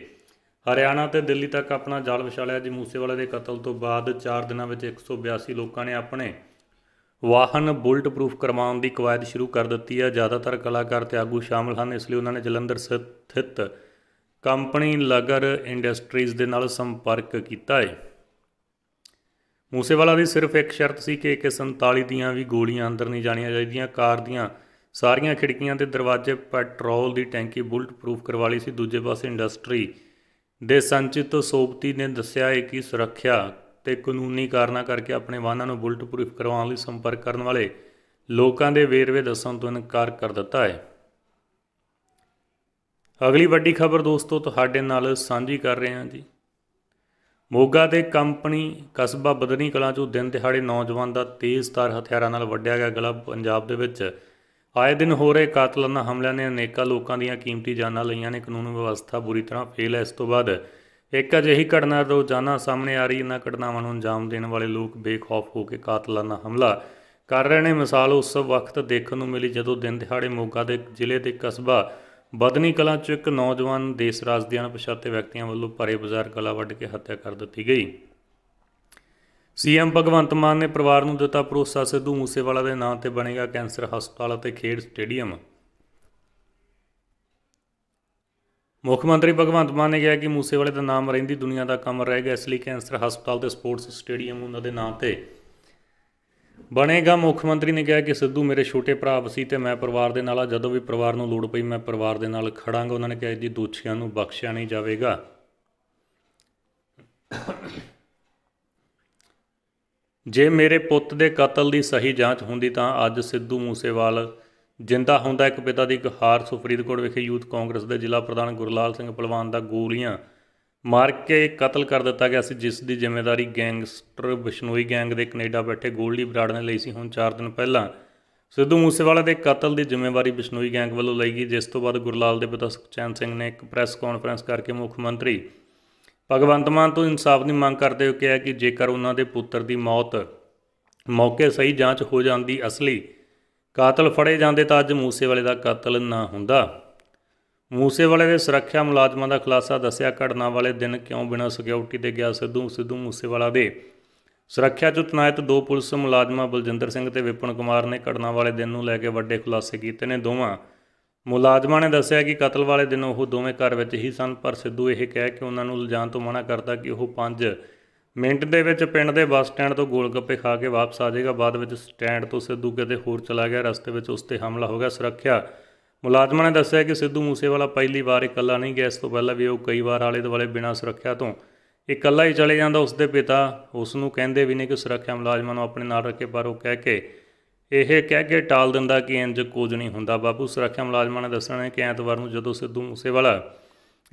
ਹਰਿਆਣਾ ਤੇ ਦਿੱਲੀ ਤੱਕ ਆਪਣਾ ਜਾਲ ਵਿਛਾਲਿਆ ਜੀ ਮੂਸੇਵਾਲੇ ਦੇ ਕਤਲ ਤੋਂ ਬਾਅਦ 4 ਦਿਨਾਂ ਵਿੱਚ 182 ਲੋਕਾਂ ਨੇ ਆਪਣੇ ਵਾਹਨ ਬੁਲਟ ਪ੍ਰੂਫ ਕਰਵਾਉਣ ਦੀ ਕਵਾਇਦ ਸ਼ੁਰੂ ਕਰ ਦਿੱਤੀ ਹੈ ਜ਼ਿਆਦਾਤਰ ਕਲਾਕਾਰ ਤੇ ਆਗੂ ਸ਼ਾਮਲ ਹਨ ਇਸ ਲਈ ਉਹਨਾਂ ਨੇ ਜਲੰਧਰ ਸਥਿਤ ਕੰਪਨੀ ਲਗਰ ਇੰਡਸਟਰੀਜ਼ ਦੇ ਨਾਲ ਸੰਪਰਕ ਕੀਤਾ ਹੈ ਮੂਸੇਵਾਲਾ ਦੀ ਸਿਰਫ ਇੱਕ ਸ਼ਰਤ ਸੀ ਕਿ AK47 ਦੀਆਂ ਵੀ ਗੋਲੀਆਂ ਅੰਦਰ ਨਹੀਂ ਜਾਣੀਆਂ ਚਾਹੀਦੀਆਂ ਕਾਰ ਦੀਆਂ ਸਾਰੀਆਂ ਖਿੜਕੀਆਂ ਤੇ ਦਰਵਾਜ਼ੇ ਪੈਟਰੋਲ ਦੀ ਟੈਂਕੀ ਬੁਲਟ ਪ੍ਰੂਫ ਕਰਵਾ ਲਈ ਸੀ ਦੂਜੇ ਪਾਸੇ ਇੰਡਸਟਰੀ ਦੇ ਸੰਚਿਤ ਸੋਪਤੀ ਨੇ ਦੱਸਿਆ ਹੈ ਕਿ ਸੁਰੱਖਿਆ ਤੇ ਕਾਨੂੰਨੀ ਕਾਰਨਾ ਕਰਕੇ ਆਪਣੇ ਵਾਹਨਾਂ ਨੂੰ ਬੁਲਟ ਪ੍ਰੂਫ ਕਰਵਾਉਣ ਲਈ ਸੰਪਰਕ ਕਰਨ ਵਾਲੇ ਲੋਕਾਂ ਦੇ ਵੇਰਵੇ ਦੱਸਣ ਤੋਂ ਇਨਕਾਰ ਕਰ ਦਿੱਤਾ ਹੈ ਅਗਲੀ ਵੱਡੀ ਖਬਰ ਦੋਸਤੋ ਤੁਹਾਡੇ ਨਾਲ ਸਾਂਝੀ ਕਰ ਰਹੇ ਹਾਂ ਜੀ ਮੋਗਾ ਦੇ ਕੰਪਨੀ ਕਸਬਾ ਬਦਨੀ ਕਲਾਂ ਚੋਂ ਦਿਨ ਦਿਹਾੜੇ ਨੌਜਵਾਨ ਦਾ ਤੇਜ਼ ਤਾਰ ਹਥਿਆਰਾਂ ਨਾਲ ਵੱਢਿਆ ਗਿਆ ਗਲਾ ਪੰਜਾਬ ਦੇ ਵਿੱਚ ਆਏ ਦਿਨ ਹੋ ਰਹੇ ਦੇ ਹਮਲਿਆਂ ਨੇ ਅਨੇਕਾਂ ਲੋਕਾਂ ਦੀਆਂ ਕੀਮਤੀ ਜਾਨਾਂ ਲਈਆਂ ਨੇ ਕਾਨੂੰਨ ਵਿਵਸਥਾ ਬੁਰੀ ਤਰ੍ਹਾਂ ਫੇਲ ਹੈ ਇਸ ਤੋਂ ਬਾਅਦ ਇੱਕ ਅਜਿਹੀ ਘਟਨਾ ਰੋਜ਼ਾਨਾ ਸਾਹਮਣੇ ਆ ਰਹੀ ਇਹਨਾਂ ਘਟਨਾਵਾਂ ਨੂੰ ਅੰਜਾਮ ਦੇਣ ਵਾਲੇ ਲੋਕ ਬੇਖੌਫ ਹੋ ਕੇ ਕਾਤਲਾਨਾ ਹਮਲਾ ਕਰ ਰਹੇ ਨੇ ਮਿਸਾਲ ਉਸ ਵਕਤ ਦੇਖਣ ਨੂੰ ਮਿਲੀ ਜਦੋਂ ਦਿਨ ਦਿਹਾੜੇ ਮੋਗਾ ਦੇ ਜ਼ਿਲ੍ਹੇ ਦੇ ਕਸਬਾ ਬਦਨੀ ਕਲਾਂ 'ਚ ਇੱਕ ਨੌਜਵਾਨ ਦੇਸ਼ ਰਾਜ ਦੇ ਅਣਪਛਾਤੇ ਵਿਅਕਤੀਆਂ ਵੱਲੋਂ ਭਰੇ ਬਾਜ਼ਾਰ ਕਲਾ ਵੱਢ ਕੇ ਹੱਤਿਆ ਕਰ ਦਿੱਤੀ ਗਈ ਸੀਐਮ ਭਗਵੰਤ ਮਾਨ ਨੇ ਪਰਿਵਾਰ ਨੂੰ ਦਿੱਤਾ ਪ੍ਰੋਸਾ ਸਿੱਧੂ ਮੂਸੇਵਾਲਾ ਦੇ ਨਾਂ ਤੇ ਬਣੇਗਾ ਕੈਂਸਰ ਹਸਪਤਾਲ ਅਤੇ ਖੇਡ ਸਟੇਡੀਅਮ ਮੁੱਖ ਮੰਤਰੀ ਭਗਵੰਤ ਮਾਨ ਨੇ ਕਿਹਾ ਕਿ ਮੂਸੇਵਾਲੇ ਦਾ ਨਾਮ ਰਹਿੰਦੀ ਦੁਨੀਆ ਦਾ ਕੰਮ ਰਹਿ ਗਿਆ ਇਸ ਲਈ ਕੈਂਸਰ ਹਸਪਤਾਲ ਤੇ ਸਪੋਰਟਸ ਸਟੇਡੀਅਮ ਉਹਨਾਂ ਦੇ ਨਾਮ ਤੇ ਬਣੇਗਾ ਮੁੱਖ ਮੰਤਰੀ ਨੇ ਕਿਹਾ ਕਿ ਸਿੱਧੂ ਮੇਰੇ ਛੋਟੇ ਭਰਾ ਸੀ ਤੇ ਮੈਂ ਪਰਿਵਾਰ ਦੇ ਨਾਲ ਆ ਜਦੋਂ ਵੀ ਪਰਿਵਾਰ ਨੂੰ ਲੋੜ ਪਈ ਮੈਂ ਪਰਿਵਾਰ ਦੇ ਨਾਲ ਖੜਾਂਗਾ ਉਹਨਾਂ ਨੇ ਕਿਹਾ ਜੀ ਦੋਸ਼ੀਆਂ ਨੂੰ ਬਖਸ਼ਿਆ ਨਹੀਂ ਜਾਵੇਗਾ ਜੇ ਮੇਰੇ ਪੁੱਤ ਦੇ ਕਤਲ ਦੀ ਸਹੀ ਜਾਂਚ ਹੁੰਦੀ ਤਾਂ ਅੱਜ ਸਿੱਧੂ ਮੂਸੇਵਾਲ ਜਿੰਦਾ ਹੁੰਦਾ ਇੱਕ ਪਿਤਾ ਦੀ ਗਹਾਰ ਸੁਫਰੀਦਕੋਟ ਵਿਖੇ ਯੂਥ ਕਾਂਗਰਸ ਦੇ ਜ਼ਿਲ੍ਹਾ ਪ੍ਰਧਾਨ ਗੁਰਲਾਲ ਸਿੰਘ ਪਹਿਲਵਾਨ ਦਾ ਗੋਲੀਆਂ ਮਾਰ ਕੇ ਕਤਲ ਕਰ ਦਿੱਤਾ ਗਿਆ ਸੀ ਜਿਸ ਦੀ ਜ਼ਿੰਮੇਵਾਰੀ ਗੈਂਗਸਟਰ ਬਿਸ਼ਨੋਈ ਗੈਂਗ ਦੇ ਕੈਨੇਡਾ ਬੈਠੇ ਗੋਲਡੀ ਬਰਾੜ ਨੇ ਲਈ ਸੀ ਹੁਣ 4 ਦਿਨ ਪਹਿਲਾਂ ਸਿੱਧੂ ਮੂਸੇਵਾਲਾ ਦੇ ਕਤਲ ਦੀ ਜ਼ਿੰਮੇਵਾਰੀ ਬਿਸ਼ਨੋਈ ਗੈਂਗ ਵੱਲੋਂ ਲਈ ਗਈ ਜਿਸ ਤੋਂ ਬਾਅਦ ਗੁਰਲਾਲ ਦੇ ਪਿਤਾ ਸੁਖਚੈਨ ਸਿੰਘ ਨੇ ਇੱਕ ਪ੍ਰੈਸ ਕਾਨਫਰੰਸ ਕਰਕੇ ਮੁੱਖ ਮੰਤਰੀ ਭਗਵੰਤ ਮਾਨ ਤੋਂ ਇਨਸਾਫ ਦੀ ਮੰਗ ਕਰਦੇ ਹੋਏ ਕਿਹਾ ਕਿ ਜੇਕਰ ਉਹਨਾਂ ਦੇ ਪੁੱਤਰ ਦੀ ਮੌਤ ਮੌਕੇ ਸਹੀ ਜਾਂਚ ਹੋ ਜਾਂਦੀ ਅਸਲੀ ਕਾਤਲ ਫੜੇ ਜਾਂਦੇ ਤਾਂ ਅੱਜ ਮੂਸੇਵਾਲੇ ਦਾ ਕਤਲ ਨਾ ਹੁੰਦਾ ਮੂਸੇਵਾਲੇ ਦੇ ਸੁਰੱਖਿਆ ਮੁਲਾਜ਼ਮਾਂ ਦਾ ਖੁਲਾਸਾ ਦੱਸਿਆ ਘਟਨਾ ਵਾਲੇ ਦਿਨ ਕਿਉਂ ਬਿਨਾਂ ਸਿਕਿਉਰਿਟੀ ਦੇ ਗਿਆ ਸਿੱਧੂ ਸਿੱਧੂ ਮੂਸੇਵਾਲਾ ਦੇ ਸੁਰੱਖਿਆ ਚੋਂ ਤਨਾਇਤ ਦੋ ਪੁਲਿਸ ਮੁਲਾਜ਼ਮਾਂ ਬਲਜਿੰਦਰ ਸਿੰਘ ਤੇ ਵਿਪਨ ਕੁਮਾਰ ਨੇ ਘਟਨਾ ਵਾਲੇ ਦਿਨ ਨੂੰ ਲੈ ਕੇ ਵੱਡੇ ਖੁਲਾਸੇ ਕੀਤੇ ਨੇ ਦੋਵਾਂ ਮੁਲਾਜ਼ਮਾਂ ਨੇ ਦੱਸਿਆ ਕਿ ਕਤਲ ਵਾਲੇ ਦਿਨ ਉਹ ਦੋਵੇਂ ਘਰ ਵਿੱਚ ਹੀ ਸਨ ਪਰ ਸਿੱਧੂ ਇਹ ਕਹਿ ਕੇ ਉਹਨਾਂ ਨੂੰ ਲਿਜਾਣ ਤੋਂ ਮਨਾ ਕਰਦਾ ਕਿ ਉਹ ਪੰਜ ਮਿੰਟ ਦੇ ਵਿੱਚ ਪਿੰਡ ਦੇ ਬੱਸ ਸਟੈਂਡ ਤੋਂ ਗੋਲਗੱਪੇ ਖਾ ਕੇ ਵਾਪਸ ਆ ਜਾਏਗਾ ਬਾਅਦ ਵਿੱਚ ਸਟੈਂਡ ਤੋਂ ਸਿੱਧੂ ਕਿਤੇ ਹੋਰ ਚਲਾ ਗਿਆ ਰਸਤੇ ਵਿੱਚ ਉਸ ਤੇ ਹਮਲਾ ਹੋ ਗਿਆ ਸੁਰੱਖਿਆ ਮੁਲਾਜ਼ਮਾਂ ਨੇ ਦੱਸਿਆ ਕਿ ਸਿੱਧੂ ਮੂਸੇਵਾਲਾ ਪਹਿਲੀ ਵਾਰ ਇਕੱਲਾ ਨਹੀਂ ਗਿਆ ਇਸ ਤੋਂ ਪਹਿਲਾਂ ਵੀ ਉਹ ਕਈ ਵਾਰ ਆਲੇ ਦੁਆਲੇ ਬਿਨਾਂ ਸੁਰੱਖਿਆ ਤੋਂ ਇਕੱਲਾ ਹੀ ਚਲੇ ਜਾਂਦਾ ਉਸ ਦੇ ਪਿਤਾ ਉਸ ਨੂੰ ਕਹਿੰਦੇ ਵੀ ਨਹੀਂ ਕਿ ਸੁਰੱਖਿਆ ਮੁਲਾਜ਼ਮਾਂ ਨੂੰ ਆਪਣੇ ਨਾਲ ਰੱਖੇ ਪਰ ਉਹ ਕਹਿ ਕੇ ਇਹ ਕਹਿ ਕੇ ਟਾਲ ਦਿੰਦਾ ਕਿ ਇੰਜ ਕੁਝ ਨਹੀਂ ਹੁੰਦਾ ਬਾਪੂ ਸੁਰੱਖਿਆ ਮੁਲਾਜ਼ਮਾਂ ਨੇ ਦੱਸਣਾ ਹੈ ਕਿ ਐਤਵਾਰ ਨੂੰ ਜਦੋਂ ਸਿੱਧੂ ਮੂਸੇਵਾਲਾ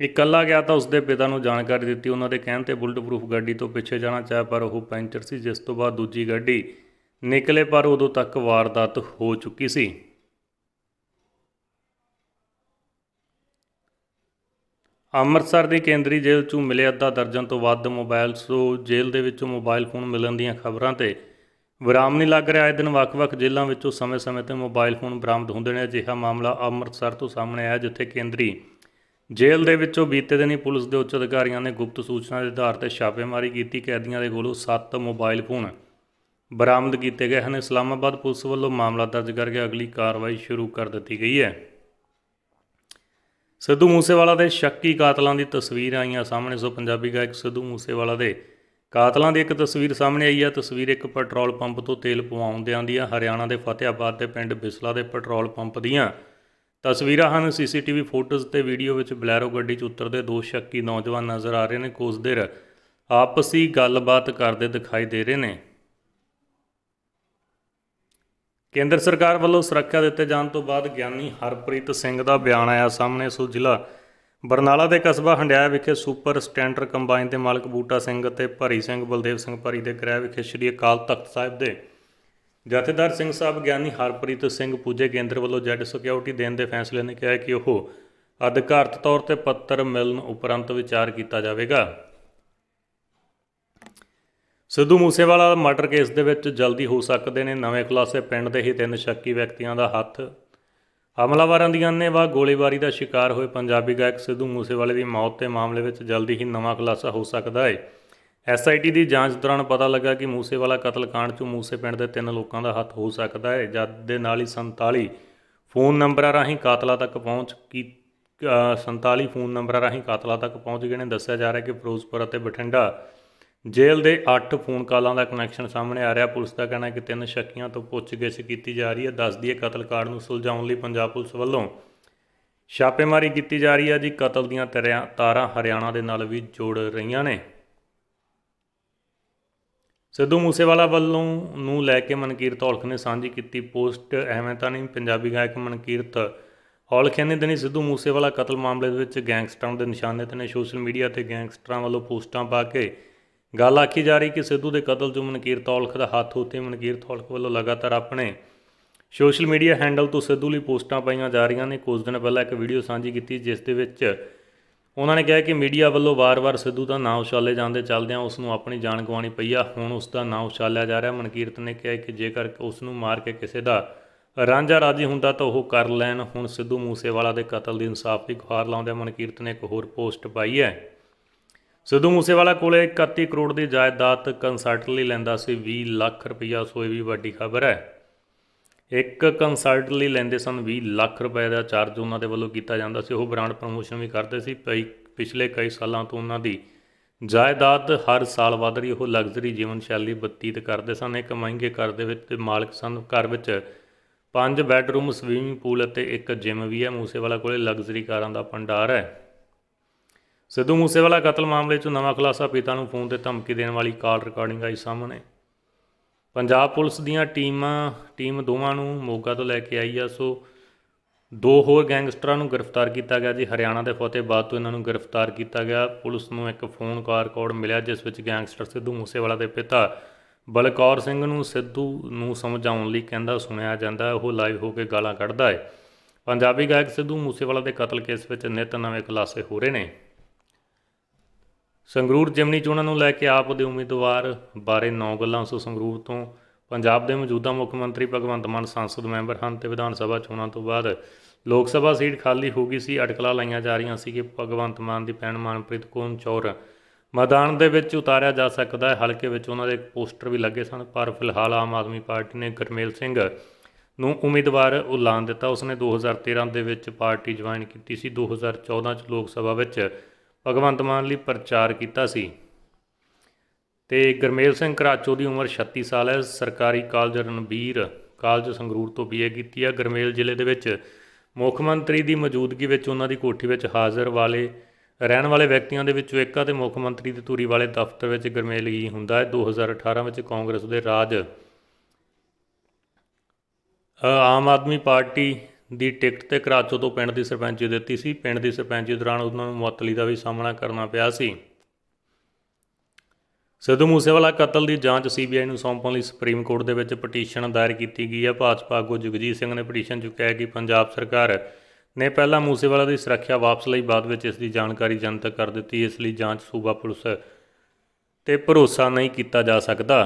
ਇਕੱਲਾ ਗਿਆ ਤਾਂ ਉਸਦੇ ਪਿਤਾ ਨੂੰ ਜਾਣਕਾਰੀ ਦਿੱਤੀ ਉਹਨਾਂ ਦੇ ਕਹਿਣ ਤੇ ਬੁਲਟ ਪ੍ਰੂਫ ਗੱਡੀ ਤੋਂ ਪਿੱਛੇ ਜਾਣਾ ਚਾਹਿਆ ਪਰ ਉਹ ਪੈਂਚਰ ਸੀ ਜਿਸ ਤੋਂ ਬਾਅਦ ਦੂਜੀ ਗੱਡੀ ਨਿਕਲੇ ਪਰ ਉਦੋਂ ਤੱਕ ਵਾਰਦਾਤ ਹੋ ਚੁੱਕੀ ਸੀ ਅੰਮ੍ਰਿਤਸਰ ਦੀ ਕੇਂਦਰੀ ਜੇਲ੍ਹ 'ਚੋਂ ਮਿਲੇ ਅੱਧਾ ਦਰਜਨ ਤੋਂ ਵੱਧ ਮੋਬਾਈਲ ਸੋ ਜੇਲ੍ਹ ਦੇ ਵਿੱਚੋਂ ਮੋਬਾਈਲ ਫੋਨ ਮਿਲਣ ਦੀਆਂ ਖਬਰਾਂ ਤੇ ਵਿਰਾਮ ਨਹੀਂ ਲੱਗ ਰਿਹਾ ਇਹ ਦਿਨ ਵੱਖ-ਵੱਖ ਜੇਲ੍ਹਾਂ ਵਿੱਚੋਂ ਸਮੇਂ-ਸਮੇਂ ਤੇ ਮੋਬਾਈਲ ਫੋਨ ਬਰਾਮਦ ਹੁੰਦੇ ਨੇ ਅਜਿਹਾ ਮਾਮਲਾ ਅੰਮ੍ਰਿਤਸਰ ਤੋਂ ਸਾਹਮਣੇ ਆਇਆ ਜਿੱਥੇ ਕੇਂਦਰੀ ਜੇਲ੍ਹ ਦੇ ਵਿੱਚੋਂ ਬੀਤੇ ਦਿਨੀ ਪੁਲਿਸ ਦੇ ਉੱਚ ਅਧਿਕਾਰੀਆਂ ਨੇ ਗੁਪਤ ਸੂਚਨਾ ਦੇ ਆਧਾਰ ਤੇ ਛਾਪੇਮਾਰੀ ਕੀਤੀ ਕੈਦੀਆਂ ਦੇ ਕੋਲੋਂ 7 ਮੋਬਾਈਲ ਫੋਨ ਬਰਾਮਦ ਕੀਤੇ ਗਏ ਹਨ ਇਸਲਾਮਾਬਾਦ ਪੁਲਿਸ ਵੱਲੋਂ ਮਾਮਲਾ ਦਰਜ ਕਰਕੇ ਅਗਲੀ ਕਾਰਵਾਈ ਸ਼ੁਰੂ ਕਰ ਦਿੱਤੀ ਗਈ ਹੈ ਸਿੱਧੂ ਮੂਸੇਵਾਲਾ ਦੇ ਸ਼ੱਕੀ ਕਾਤਲਾਂ ਦੀ ਤਸਵੀਰ ਆਈਆਂ ਸਾਹਮਣੇ ਸੋ ਪੰਜਾਬੀ ਗਾਇਕ ਸਿੱਧੂ ਮੂਸੇਵਾਲਾ ਦੇ ਕਾਤਲਾਂ ਦੀ ਇੱਕ ਤਸਵੀਰ ਸਾਹਮਣੇ ਆਈ ਹੈ ਤਸਵੀਰ ਇੱਕ ਪੈਟਰੋਲ ਪੰਪ ਤੋਂ ਤੇਲ ਪਵਾਉਂਦਿਆਂ ਦੀ ਹੈ ਹਰਿਆਣਾ ਦੇ ਫਤਿਹਾਬਾਦ ਦੇ ਪਿੰਡ ਬਿਸਲਾ ਦੇ ਪੈਟਰੋਲ ਪੰਪ ਦੀਆਂ ਤਸਵੀਰਾਂ ਹਨ ਸੀਸੀਟੀਵੀ ਫੋਟੋਜ਼ ਤੇ ਵੀਡੀਓ ਵਿੱਚ ਬਲੈਰੋ ਗੱਡੀ 'ਚ ਉਤਰਦੇ ਦੋ ਸ਼ੱਕੀ ਨੌਜਵਾਨ ਨਜ਼ਰ ਆ ਰਹੇ ਨੇ ਕੁਝ ਆਪਸੀ ਗੱਲਬਾਤ ਕਰਦੇ ਦਿਖਾਈ ਦੇ ਰਹੇ ਨੇ ਕੇਂਦਰ ਸਰਕਾਰ ਵੱਲੋਂ ਸੁਰੱਖਿਆ ਦਿੱਤੇ ਜਾਣ ਤੋਂ ਬਾਅਦ ਗਿਆਨੀ ਹਰਪ੍ਰੀਤ ਸਿੰਘ ਦਾ ਬਿਆਨ ਆਇਆ ਸਾਹਮਣੇ ਸੋ ਜ਼ਿਲ੍ਹਾ ਬਰਨਾਲਾ ਦੇ ਕਸਬਾ ਹੰਡਿਆ ਵਿਖੇ ਸੁਪਰ ਸਟੈਂਡਰ ਕੰਬਾਈਨ ਦੇ ਮਾਲਕ ਬੂਟਾ ਸਿੰਘ ਅਤੇ ਭਰੀ ਸਿੰਘ ਬਲਦੇਵ ਸਿੰਘ ਭਰੀ ਦੇ ਗ੍ਰਹਿ ਵਿਖੇ ਸ੍ਰੀ ਅਕਾਲ ਤਖਤ ਸਾਹਿਬ ਦੇ ਜਥੇਦਾਰ ਸਿੰਘ ਸਾਹਿਬ ਗਿਆਨੀ ਹਰਪ੍ਰੀਤ ਸਿੰਘ ਪੂਜੇ ਕੇਂਦਰ ਵੱਲੋਂ ਜੈਡ ਸਿਕਿਉਰਿਟੀ ਦੇਣ ਦੇ ਫੈਸਲੇ ਨੇ ਕਿਹਾ ਕਿ ਉਹ ਅਧਿਕਾਰਤ ਤੌਰ ਤੇ ਪੱਤਰ ਮਿਲਣ ਉਪਰੰਤ ਵਿਚਾਰ ਕੀਤਾ ਜਾਵੇਗਾ ਸਿੱਧੂ ਮੂਸੇਵਾਲਾ ਮਰਡਰ ਕੇਸ ਦੇ ਵਿੱਚ ਜਲਦੀ ਹੋ ਸਕਦੇ ਨੇ ਨਵੇਂ ਖੁਲਾਸੇ ਪਿੰਡ ਦੇ ਹੀ ਤਿੰਨ ਸ਼ੱਕੀ ਵਿਅਕਤੀਆਂ ਦਾ ਹੱਥ ਹਮਲਾਵਰਾਂ ਦੀ ਵਾ ਗੋਲੀਬਾਰੀ ਦਾ ਸ਼ਿਕਾਰ ਹੋਏ ਪੰਜਾਬੀ ਗਾਇਕ ਸਿੱਧੂ ਮੂਸੇਵਾਲੇ ਦੀ ਮੌਤ ਦੇ ਮਾਮਲੇ ਵਿੱਚ ਜਲਦੀ ਹੀ ਨਵਾਂ ਖੁਲਾਸਾ ਹੋ ਸਕਦਾ ਹੈ ਐਸਆਈਟੀ ਦੀ ਜਾਂਚ ਦੌਰਾਨ ਪਤਾ ਲੱਗਾ ਕਿ ਮੂਸੇਵਾਲਾ ਕਤਲकांड 'ਚ ਮੂਸੇ ਪਿੰਡ ਦੇ ਤਿੰਨ ਲੋਕਾਂ ਦਾ ਹੱਥ ਹੋ ਸਕਦਾ ਹੈ ਜਦ ਦੇ ਨਾਲ ਹੀ 47 ਫੋਨ ਨੰਬਰਾਂ ਰਾਹੀਂ ਕਾਤਲਾ ਤੱਕ ਪਹੁੰਚ ਕੀ 47 ਫੋਨ ਨੰਬਰਾਂ ਰਾਹੀਂ ਕਾਤਲਾ ਤੱਕ ਪਹੁੰਚ ਗਏ ਨੇ ਦੱਸਿਆ ਜਾ ਰਿਹਾ ਕਿ ਫਿਰੋਜ਼ਪੁਰ ਅਤੇ ਬਠਿੰਡਾ ਜੇਲ੍ਹ ਦੇ 8 ਫੋਨ ਕਾਲਾਂ ਦਾ ਕਨੈਕਸ਼ਨ ਸਾਹਮਣੇ ਆ ਰਿਹਾ ਪੁਲਿਸ ਦਾ ਕਹਿਣਾ ਹੈ ਕਿ ਤਿੰਨ ਸ਼ੱਕੀਆਂ ਤੋਂ ਪੁੱਛਗਿੱਛ ਕੀਤੀ ਜਾ ਰਹੀ ਹੈ ਦੱਸਦੀ ਹੈ ਕਤਲकांड ਨੂੰ ਸੁਲਝਾਉਣ ਲਈ ਪੰਜਾਬ ਪੁਲਿਸ ਵੱਲੋਂ ਛਾਪੇਮਾਰੀ ਕੀਤੀ ਜਾ ਰਹੀ ਹੈ ਜੀ ਕਤਲ ਦੀਆਂ ਤਾਰਾਂ ਹਰਿਆਣਾ ਦੇ ਨਾਲ ਵੀ ਜੋੜ ਰਹੀਆਂ ਨੇ ਸਿੱਧੂ ਮੂਸੇਵਾਲਾ ਵੱਲੋਂ ਨੂੰ ਲੈ ਕੇ ਮਨਕੀਰਤ ਔਲਖ ਨੇ ਸਾਂਝੀ ਕੀਤੀ ਪੋਸਟ ਐਵੇਂ ਤਾਂ ਨਹੀਂ ਪੰਜਾਬੀ ਗਾਇਕ ਮਨਕੀਰਤ ਔਲਖ ਨੇ ਦਿਨੀ ਸਿੱਧੂ ਮੂਸੇਵਾਲਾ ਕਤਲ ਮਾਮਲੇ ਦੇ ਵਿੱਚ ਗੈਂਗਸਟਰਾਂ ਦੇ ਨਿਸ਼ਾਨੇ ਤੇ ਨੇ ਸੋਸ਼ਲ ਮੀਡੀਆ ਤੇ ਗੈਂਗਸਟਰਾਂ ਵੱਲੋਂ ਪੋਸਟਾਂ ਪਾ ਕੇ ਗੱਲ ਆਖੀ ਜਾ ਰਹੀ ਕਿ ਸਿੱਧੂ ਦੇ ਕਤਲ 'ਚ ਮਨਕੀਰਤ ਔਲਖ ਦਾ ਹੱਥ ਹੋਤੇ ਮਨਕੀਰਤ ਔਲਖ ਵੱਲੋਂ ਲਗਾਤਾਰ ਆਪਣੇ ਸੋਸ਼ਲ ਮੀਡੀਆ ਹੈਂਡਲ ਤੋਂ ਸਿੱਧੂ ਲਈ ਪੋਸਟਾਂ ਪਾਈਆਂ ਜਾ ਰਹੀਆਂ ਨੇ ਕੁਝ ਦਿਨ ਪਹਿਲਾਂ ਇੱਕ ਵੀਡੀਓ ਸਾਂਝੀ ਕੀਤੀ ਜਿਸ ਦੇ ਵਿੱਚ ਉਹਨਾਂ ਨੇ ਕਿਹਾ ਕਿ ਮੀਡੀਆ ਵੱਲੋਂ ਵਾਰ-ਵਾਰ ਸਿੱਧੂ ਦਾ ਨਾਂ ਉਛਾਲੇ ਜਾਂਦੇ ਚੱਲਦਿਆਂ ਉਸ ਨੂੰ ਆਪਣੀ ਜਾਨ ਗਵਾਣੀ ਪਈ ਆ ਹੁਣ ਉਸ ਦਾ ਨਾਂ ਉਛਾਲਿਆ ਜਾ ਰਿਹਾ ਮਨਕੀਰਤ ਨੇ ਕਿਹਾ ਕਿ ਜੇਕਰ ਉਸ ਨੂੰ ਮਾਰ ਕੇ ਕਿਸੇ ਦਾ ਰਾਂਝਾ ਰਾਜੀ ਹੁੰਦਾ ਤਾਂ ਉਹ ਕਰ ਲੈਣ ਹੁਣ ਸਿੱਧੂ ਮੂਸੇਵਾਲਾ ਦੇ ਕਤਲ ਦੀ ਇਨਸਾਫ ਦੀ ਲਾਉਂਦੇ ਆ ਮਨਕੀਰਤ ਨੇ ਇੱਕ ਹੋਰ ਪੋਸਟ ਪਾਈ ਹੈ ਸਿੱਧੂ ਮੂਸੇਵਾਲਾ ਕੋਲੇ 31 ਕਰੋੜ ਦੀ ਜਾਇਦਾਦ ਕੰਸਲਟ ਲਈ ਲੈਂਦਾ ਸੀ 20 ਲੱਖ ਰੁਪਈਆ ਸੋ ਇਹ ਵੀ ਵੱਡੀ ਖਬਰ ਹੈ ਇੱਕ ਕੰਸਲਟ ਲਈ ਲੈਂਦੇ ਸਨ 20 ਲੱਖ ਰੁਪਏ ਦਾ ਚਾਰਜ ਉਹਨਾਂ ਦੇ ਵੱਲੋਂ ਕੀਤਾ ਜਾਂਦਾ ਸੀ ਉਹ ਬ੍ਰਾਂਡ ਪ੍ਰੋਮੋਸ਼ਨ ਵੀ ਕਰਦੇ ਸੀ ਪਿਛਲੇ ਕਈ ਸਾਲਾਂ ਤੋਂ ਉਹਨਾਂ ਦੀ ਜਾਇਦਾਦ ਹਰ ਸਾਲ ਵਧ ਰਹੀ ਉਹ ਲਗਜ਼ਰੀ ਜੀਵਨ ਸ਼ੈਲੀ ਬਤੀਤ ਕਰਦੇ ਸਨ ਇੱਕ ਮਹਿੰਗੇ ਘਰ ਦੇ ਵਿੱਚ ਮਾਲਕ ਸਨ ਘਰ ਵਿੱਚ ਪੰਜ ਬੈੱਡਰੂਮ ਸਵੀਮਿੰਗ ਪੂਲ ਅਤੇ ਇੱਕ ਜਿਮ ਵੀ ਹੈ ਮੂਸੇਵਾਲਾ ਕੋਲੇ ਲਗਜ਼ਰੀ ਕਾਰਾਂ ਦਾ ਭੰਡਾਰ ਹੈ ਸਿੱਧੂ ਮੂਸੇਵਾਲਾ ਕਤਲ ਮਾਮਲੇ 'ਚ ਨਵਾਂ ਖੁਲਾਸਾ ਪਿਤਾ ਨੂੰ ਫੋਨ ਤੇ ਧਮਕੀ ਦੇਣ ਵਾਲੀ ਕਾਲ ਰਿਕਾਰਡਿੰਗ ਆਈ ਸਾਹਮਣੇ ਪੰਜਾਬ ਪੁਲਿਸ ਦੀਆਂ ਟੀਮਾਂ ਟੀਮ ਦੋਵਾਂ ਨੂੰ ਮੋਗਾ ਤੋਂ ਲੈ ਕੇ ਆਈ ਆ ਸੋ ਦੋ ਹੋਰ ਗੈਂਗਸਟਰਾਂ ਨੂੰ ਗ੍ਰਿਫਤਾਰ ਕੀਤਾ ਗਿਆ ਜੀ ਹਰਿਆਣਾ ਦੇ ਫਤਿਹਬਾਦ ਤੋਂ ਇਹਨਾਂ ਨੂੰ ਗ੍ਰਿਫਤਾਰ ਕੀਤਾ ਗਿਆ ਪੁਲਿਸ ਨੂੰ ਇੱਕ ਫੋਨ ਕਾਲ ਰਿਕਾਰਡ ਮਿਲਿਆ ਜਿਸ ਵਿੱਚ ਗੈਂਗਸਟਰ ਸਿੱਧੂ ਮੂਸੇਵਾਲਾ ਦੇ ਪਿਤਾ ਬਲਕੌਰ ਸਿੰਘ ਨੂੰ ਸਿੱਧੂ ਨੂੰ ਸਮਝਾਉਣ ਲਈ ਕਹਿੰਦਾ ਸੁਣਿਆ ਜਾਂਦਾ ਉਹ ਲਾਈਵ ਹੋ ਕੇ ਗਾਲਾਂ ਕੱਢਦਾ ਹੈ ਪੰਜਾਬੀ ਗਾਇਕ ਸਿੱਧੂ ਮੂਸੇਵਾਲਾ ਦੇ ਕਤਲ ਕੇਸ ਵਿੱਚ ਨਿਤ ਨਵੇਂ ਖੁਲਾਸੇ ਹੋ ਰਹੇ ਨੇ ਸੰਗਰੂਰ ਜਿਮਨੀ ਚੋਣਾਂ ਨੂੰ ਲੈ ਕੇ ਆਪ ਦੇ ਉਮੀਦਵਾਰ ਬਾਰੇ 9 ਗੱਲਾਂ ਸੋ ਸੰਗਰੂਰ ਤੋਂ ਪੰਜਾਬ ਦੇ ਮੌਜੂਦਾ ਮੁੱਖ ਮੰਤਰੀ ਭਗਵੰਤ ਮਾਨ ਸੰਸਦ ਮੈਂਬਰ ਹਨ ਤੇ ਵਿਧਾਨ ਸਭਾ ਚੋਣਾਂ ਤੋਂ ਬਾਅਦ ਲੋਕ ਸਭਾ ਸੀਟ ਖਾਲੀ ਹੋ ਗਈ ਸੀ ਅਟਕਲਾਂ ਲਾਈਆਂ ਜਾ ਰਹੀਆਂ ਸੀ ਕਿ ਭਗਵੰਤ ਮਾਨ ਦੀ ਪੈਣ ਮਨਪ੍ਰੀਤ ਕੋਨ ਚੌਰ ਮੈਦਾਨ ਦੇ ਵਿੱਚ ਉਤਾਰਿਆ ਜਾ ਸਕਦਾ ਹੈ ਹਲਕੇ ਵਿੱਚ ਉਹਨਾਂ ਦੇ ਪੋਸਟਰ ਵੀ ਲੱਗੇ ਸਨ ਪਰ ਫਿਲਹਾਲ ਆਮ ਆਦਮੀ ਪਾਰਟੀ ਨੇ ਗਰਮੇਲ ਸਿੰਘ ਨੂੰ ਉਮੀਦਵਾਰ ਉਲਾਨ ਦਿੱਤਾ ਉਸਨੇ 2013 ਦੇ ਵਿੱਚ ਪਾਰਟੀ ਜੁਆਇਨ ਕੀਤੀ ਸੀ 2014 ਚ ਲੋਕ ਸਭਾ ਵਿੱਚ ਭਗਵੰਤ ਮਾਨ ਲਈ ਪ੍ਰਚਾਰ ਕੀਤਾ ਸੀ ਤੇ ਗਰਮੇਲ ਸਿੰਘ ਕਰਾਚੋ ਦੀ ਉਮਰ 36 ਸਾਲ ਹੈ ਸਰਕਾਰੀ ਕਾਲਜ ਰਣਬੀਰ ਕਾਲਜ ਸੰਗਰੂਰ ਤੋਂ ਬੀਏ ਕੀਤੀ ਹੈ ਗਰਮੇਲ ਜ਼ਿਲ੍ਹੇ ਦੇ ਵਿੱਚ ਮੁੱਖ ਮੰਤਰੀ ਦੀ ਮੌਜੂਦਗੀ ਵਿੱਚ ਉਹਨਾਂ ਦੀ ਕੋਠੀ ਵਿੱਚ ਹਾਜ਼ਰ ਵਾਲੇ ਰਹਿਣ ਵਾਲੇ ਵਿਅਕਤੀਆਂ ਦੇ ਵਿੱਚੋਂ ਇੱਕ ਆ ਤੇ ਮੁੱਖ ਮੰਤਰੀ ਦੀ ਧੂਰੀ ਵਾਲੇ ਦਫ਼ਤਰ ਵਿੱਚ ਗਰਮੇਲ ਹੀ ਹੁੰਦਾ ਹੈ 2018 ਵਿੱਚ ਕਾਂਗਰਸ ਦੇ ਰਾਜ ਆਮ ਆਦਮੀ ਪਾਰਟੀ ਦੀ ਟਿਕਟ ਤੇ ਕਰਾਚੋ ਤੋਂ ਪਿੰਡ ਦੀ ਸਰਪੰਚੀ ਦਿੱਤੀ ਸੀ ਪਿੰਡ ਦੀ ਸਰਪੰਚੀ ਦੌਰਾਨ ਉਹਨਾਂ ਨੂੰ ਮੁਅੱਤਲੀ ਦਾ ਵੀ ਸਾਹਮਣਾ ਕਰਨਾ ਪਿਆ ਸੀ ਸਿੱਧੂ ਮੂਸੇਵਾਲਾ ਕਤਲ ਦੀ ਜਾਂਚ ਸੀਬੀਆਈ ਨੂੰ ਸੌਂਪਣ ਲਈ ਸੁਪਰੀਮ ਕੋਰਟ ਦੇ ਵਿੱਚ ਪਟੀਸ਼ਨ ਦਾਇਰ ਕੀਤੀ ਗਈ ਹੈ ਭਾਜਪਾ ਆਗੂ ਜਗਜੀਤ ਸਿੰਘ ਨੇ ਪਟੀਸ਼ਨ ਚੁੱਕਿਆ ਹੈ ਕਿ ਪੰਜਾਬ ਸਰਕਾਰ ਨੇ ਪਹਿਲਾਂ ਮੂਸੇਵਾਲਾ ਦੀ ਸੁਰੱਖਿਆ ਵਾਪਸ ਲਈ ਬਾਅਦ ਵਿੱਚ ਇਸ ਦੀ ਜਾਣਕਾਰੀ ਜਨਤਕ ਕਰ ਦਿੱਤੀ ਇਸ ਲਈ ਜਾਂਚ ਸੂਬਾ ਪੁਲਿਸ ਤੇ ਭਰੋਸਾ ਨਹੀਂ ਕੀਤਾ ਜਾ ਸਕਦਾ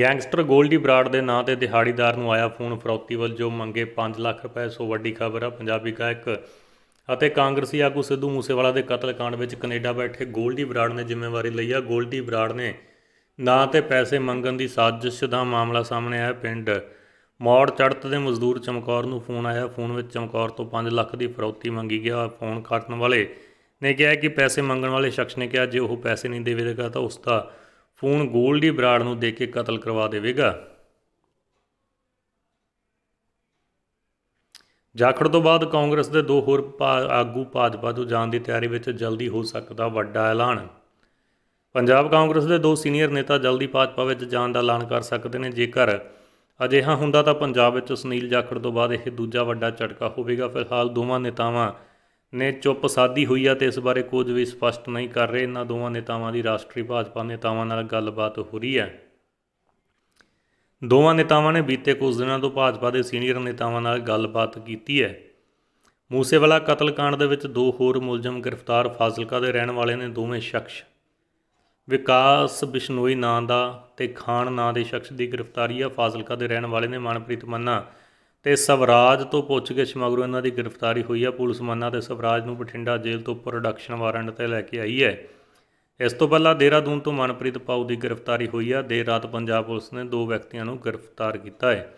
ਗੈਂਗਸਟਰ ਗੋਲਡੀ ਬਰਾੜ ਦੇ ਨਾਂ ਤੇ ਦਿਹਾੜੀਦਾਰ ਨੂੰ ਆਇਆ ਫੋਨ ਫਰੌਤੀ ਵੱਲੋਂ ਮੰਗੇ 5 ਲੱਖ ਰੁਪਏ ਸੋ ਵੱਡੀ ਖਬਰ ਆ ਪੰਜਾਬੀ ਗਾਇਕ ਅਤੇ ਕਾਂਗਰਸੀ ਆਗੂ ਸਿੱਧੂ ਮੂਸੇਵਾਲਾ ਦੇ ਕਾਂਡ ਵਿੱਚ ਕੈਨੇਡਾ ਬੈਠੇ ਗੋਲਡੀ ਬਰਾੜ ਨੇ ਜ਼ਿੰਮੇਵਾਰੀ ਲਈ ਆ ਗੋਲਡੀ ਬਰਾੜ ਨੇ ਨਾਂ ਤੇ ਪੈਸੇ ਮੰਗਣ ਦੀ ਸਾਜ਼ਿਸ਼ ਦਾ ਮਾਮਲਾ ਸਾਹਮਣੇ ਆਇਆ ਪਿੰਡ ਮੌੜ ਚੜਤ ਦੇ ਮਜ਼ਦੂਰ ਚਮਕੌਰ ਨੂੰ ਫੋਨ ਆਇਆ ਫੋਨ ਵਿੱਚ ਚਮਕੌਰ ਤੋਂ 5 ਲੱਖ ਦੀ ਫਰੌਤੀ ਮੰਗੀ ਗਿਆ ਫੋਨ ਕੱਟਣ ਵਾਲੇ ਨੇ ਕਿਹਾ ਕਿ ਪੈਸੇ ਮੰਗਣ ਵਾਲੇ ਸ਼ਖਸ ਨੇ ਕਿਹਾ ਜੇ ਉਹ ਪੈਸੇ ਨਹੀਂ ਦੇਵੇਗਾ ਤਾਂ ਉਸ ਦਾ ਫੋਨ ਗੋਲਡੀ ਬਰਾੜ ਨੂੰ ਦੇ ਕੇ ਕਤਲ ਕਰਵਾ ਦੇਵੇਗਾ ਜਾਖੜ ਤੋਂ ਬਾਅਦ ਕਾਂਗਰਸ ਦੇ ਦੋ ਹੋਰ ਆਗੂ ਭਾਜਪਾ ਤੋਂ ਜਾਣ ਦੀ ਤਿਆਰੀ ਵਿੱਚ ਜਲਦੀ ਹੋ ਸਕਦਾ ਵੱਡਾ ਐਲਾਨ ਪੰਜਾਬ ਕਾਂਗਰਸ ਦੇ ਦੋ ਸੀਨੀਅਰ ਨੇਤਾ ਜਲਦੀ ਭਾਜਪਾ ਵਿੱਚ ਜਾਣ ਦਾ ਐਲਾਨ ਕਰ ਸਕਦੇ ਨੇ ਜੇਕਰ ਅਜਿਹਾ ਹੁੰਦਾ ਤਾਂ ਪੰਜਾਬ ਵਿੱਚ ਸੁਨੀਲ ਜਾਖੜ ਤੋਂ ਬਾਅਦ ਇਹ ਦੂਜਾ ਵੱਡਾ ਝਟਕਾ ਹੋਵੇਗਾ ਫਿਲਹਾਲ ਦੋਵਾਂ ਨੇਤਾਵਾਂ ਨੇ ਚੁੱਪ ਸਾਧੀ ਹੋਈ ਆ ਤੇ ਇਸ ਬਾਰੇ ਕੁਝ ਵੀ ਸਪਸ਼ਟ ਨਹੀਂ ਕਰ ਰਹੇ ਇਹਨਾਂ ਦੋਵਾਂ ਨੇਤਾਵਾਂ ਦੀ ਰਾਸ਼ਟਰੀ ਭਾਜਪਾ ਨੇਤਾਵਾਂ ਨਾਲ ਗੱਲਬਾਤ ਹੋ ਰਹੀ ਹੈ ਦੋਵਾਂ ਨੇਤਾਵਾਂ ਨੇ ਬੀਤੇ ਕੁਝ ਦਿਨਾਂ ਤੋਂ ਭਾਜਪਾ ਦੇ ਸੀਨੀਅਰ ਨੇਤਾਵਾਂ ਨਾਲ ਗੱਲਬਾਤ ਕੀਤੀ ਹੈ ਮੂਸੇਵਾਲਾ ਕਤਲकांड ਦੇ ਵਿੱਚ ਦੋ ਹੋਰ ਮੁਲਜ਼ਮ ਗ੍ਰਿਫਤਾਰ ਫਾਜ਼ਿਲਕਾ ਦੇ ਰਹਿਣ ਵਾਲੇ ਨੇ ਦੋਵੇਂ ਸ਼ਖਸ ਵਿਕਾਸ ਬਿਸ਼ਨੋਈ ਨਾਂ ਦਾ ਤੇ ਖਾਨ ਨਾਂ ਦੇ ਸ਼ਖਸ ਦੀ ਗ੍ਰਿਫਤਾਰੀ ਆ ਫਾਜ਼ਿਲਕਾ ਦੇ ਰਹਿਣ ਵਾਲੇ ਨੇ ਮਨਪ੍ਰੀਤ ਮੰਨਾ ਤੇ ਸਵਰਾਜ ਤੋਂ ਪੁੱਛ ਕੇ ਸ਼ਮਗਰੂ ਇਹਨਾਂ ਦੀ ਗ੍ਰਿਫਤਾਰੀ ਹੋਈ ਆ ਪੁਲਿਸ ਮੰਨਾ ਤੇ ਸਵਰਾਜ ਨੂੰ ਬਠਿੰਡਾ ਜੇਲ੍ਹ ਤੋਂ ਪ੍ਰੋਡਕਸ਼ਨ ਵਾਰੰਟ ਤੇ ਲੈ ਕੇ ਆਈ ਹੈ ਇਸ ਤੋਂ ਪਹਿਲਾਂ ਦੇਰਾਦੂਨ ਤੋਂ ਮਨਪ੍ਰੀਤ ਪਾਉ ਦੀ ਗ੍ਰਿਫਤਾਰੀ ਹੋਈ ਆ ਦੇਰ ਰਾਤ ਪੰਜਾਬ ਪੁਲਿਸ ਨੇ ਦੋ ਵਿਅਕਤੀਆਂ ਨੂੰ ਗ੍ਰਿਫਤਾਰ ਕੀਤਾ ਹੈ